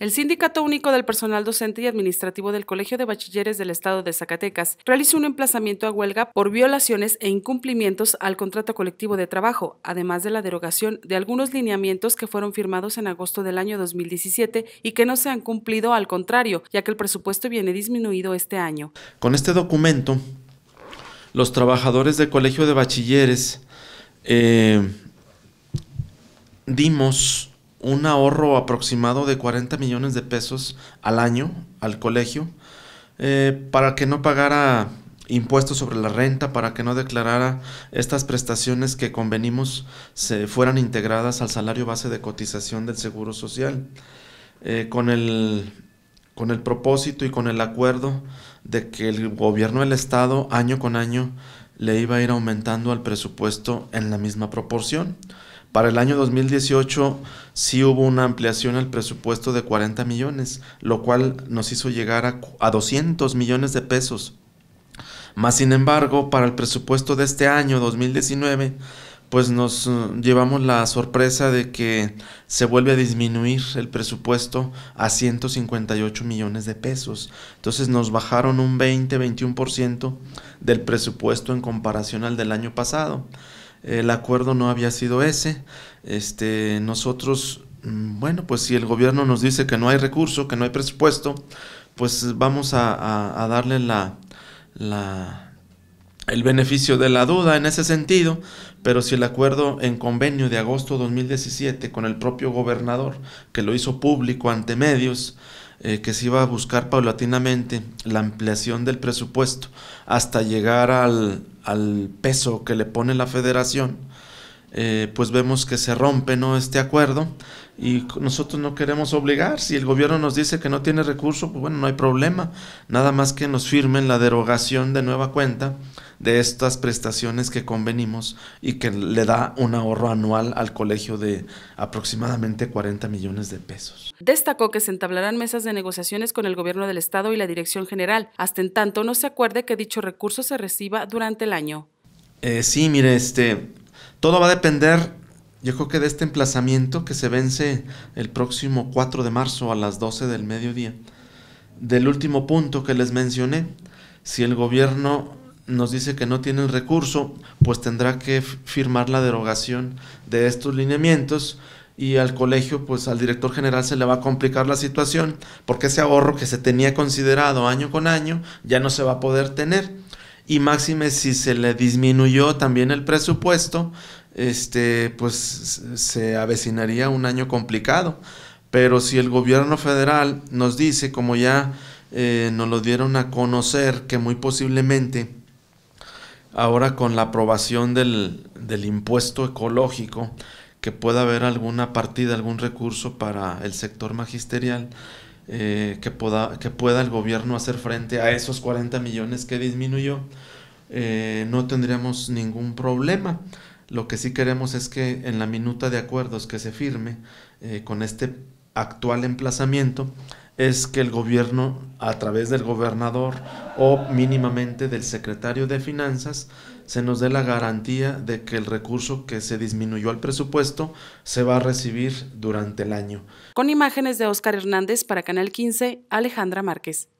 El Sindicato Único del Personal Docente y Administrativo del Colegio de Bachilleres del Estado de Zacatecas realizó un emplazamiento a huelga por violaciones e incumplimientos al contrato colectivo de trabajo, además de la derogación de algunos lineamientos que fueron firmados en agosto del año 2017 y que no se han cumplido, al contrario, ya que el presupuesto viene disminuido este año. Con este documento, los trabajadores del Colegio de Bachilleres eh, dimos un ahorro aproximado de 40 millones de pesos al año al colegio eh, para que no pagara impuestos sobre la renta, para que no declarara estas prestaciones que convenimos se fueran integradas al salario base de cotización del Seguro Social. Eh, con, el, con el propósito y con el acuerdo de que el gobierno del Estado año con año le iba a ir aumentando al presupuesto en la misma proporción. Para el año 2018 sí hubo una ampliación al presupuesto de 40 millones, lo cual nos hizo llegar a, 200 millones de pesos. Más sin embargo, para el presupuesto de este año 2019, pues nos eh, llevamos la sorpresa de que se vuelve a disminuir el presupuesto a 158 millones de pesos. Entonces nos bajaron un 20-21% del presupuesto en comparación al del año pasado el acuerdo no había sido ese. Este, nosotros, mm, bueno, pues si el gobierno nos dice que no hay recurso, que no hay presupuesto, pues vamos a, darle la, la, el beneficio de la duda en ese sentido, pero si el acuerdo en convenio de agosto de 2017 con el propio gobernador, que lo hizo público ante medios, eh, que se iba a buscar paulatinamente la ampliación del presupuesto hasta llegar al, al peso que le pone la federación eh, pues vemos que se rompe ¿no? este acuerdo y nosotros no queremos obligar. Si el gobierno nos dice que no tiene recurso, pues bueno, no hay problema. Nada más que nos firmen la derogación de nueva cuenta de estas prestaciones que convenimos y que le da un ahorro anual al colegio de aproximadamente 40 millones de pesos. Destacó que se entablarán mesas de negociaciones con el gobierno del estado y la dirección general, hasta en tanto no se acuerde que dicho recurso se reciba durante el año. Eh, sí, mire, este, todo va a depender, yo creo que de este emplazamiento que se vence el próximo 4 de marzo a las 12 del mediodía. Del último punto que les mencioné, si el gobierno nos dice que no tiene el recurso, pues tendrá que firmar la derogación de estos lineamientos y al colegio, pues al director general se le va a complicar la situación porque ese ahorro que se tenía considerado año con año ya no se va a poder tener y máxime si se le disminuyó también el presupuesto, este, pues se avecinaría un año complicado. Pero si el gobierno federal nos dice, como ya eh, nos lo dieron a conocer, que muy posiblemente ahora con la aprobación del, del impuesto ecológico, que pueda haber alguna partida, algún recurso para el sector magisterial, eh, que, pueda que pueda el gobierno hacer frente a esos 40 millones que disminuyó, eh, no tendríamos ningún problema. Lo que sí queremos es que en la minuta de acuerdos que se firme eh, con este actual emplazamiento es que el gobierno, a través del gobernador o mínimamente del secretario de Finanzas, se nos dé la garantía de que el recurso que se disminuyó al presupuesto se va a recibir durante el año. Con imágenes de Óscar Hernández para Canal 15, Alejandra Márquez.